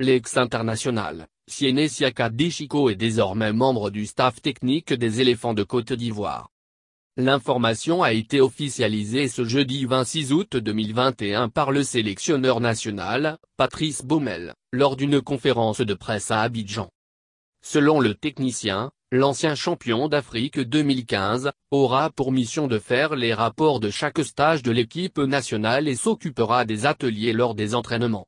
L'ex-international, Sienesiaka Dichiko est désormais membre du staff technique des éléphants de Côte d'Ivoire. L'information a été officialisée ce jeudi 26 août 2021 par le sélectionneur national, Patrice Baumel, lors d'une conférence de presse à Abidjan. Selon le technicien, l'ancien champion d'Afrique 2015, aura pour mission de faire les rapports de chaque stage de l'équipe nationale et s'occupera des ateliers lors des entraînements.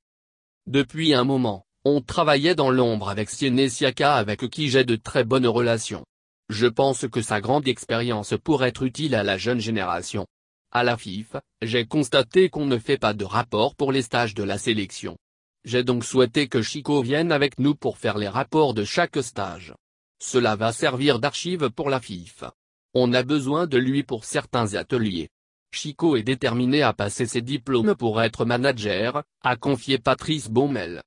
Depuis un moment, on travaillait dans l'ombre avec Sienesiaka avec qui j'ai de très bonnes relations. Je pense que sa grande expérience pourrait être utile à la jeune génération. À la FIF, j'ai constaté qu'on ne fait pas de rapport pour les stages de la sélection. J'ai donc souhaité que Chico vienne avec nous pour faire les rapports de chaque stage. Cela va servir d'archive pour la FIF. On a besoin de lui pour certains ateliers. Chico est déterminé à passer ses diplômes pour être manager, a confié Patrice Baumel.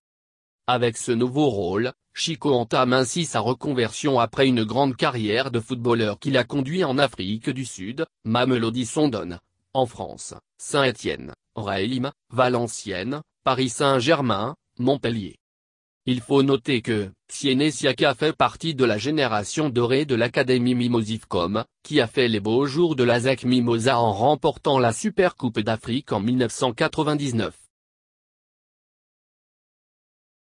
Avec ce nouveau rôle, Chico entame ainsi sa reconversion après une grande carrière de footballeur qu'il a conduit en Afrique du Sud, Mamelody sondon en France, Saint-Étienne, Reims, Valenciennes, Paris Saint-Germain, Montpellier. Il faut noter que, Siene fait partie de la génération dorée de l'Académie Mimosivcom, qui a fait les beaux jours de la ZAC Mimosa en remportant la Super Coupe d'Afrique en 1999.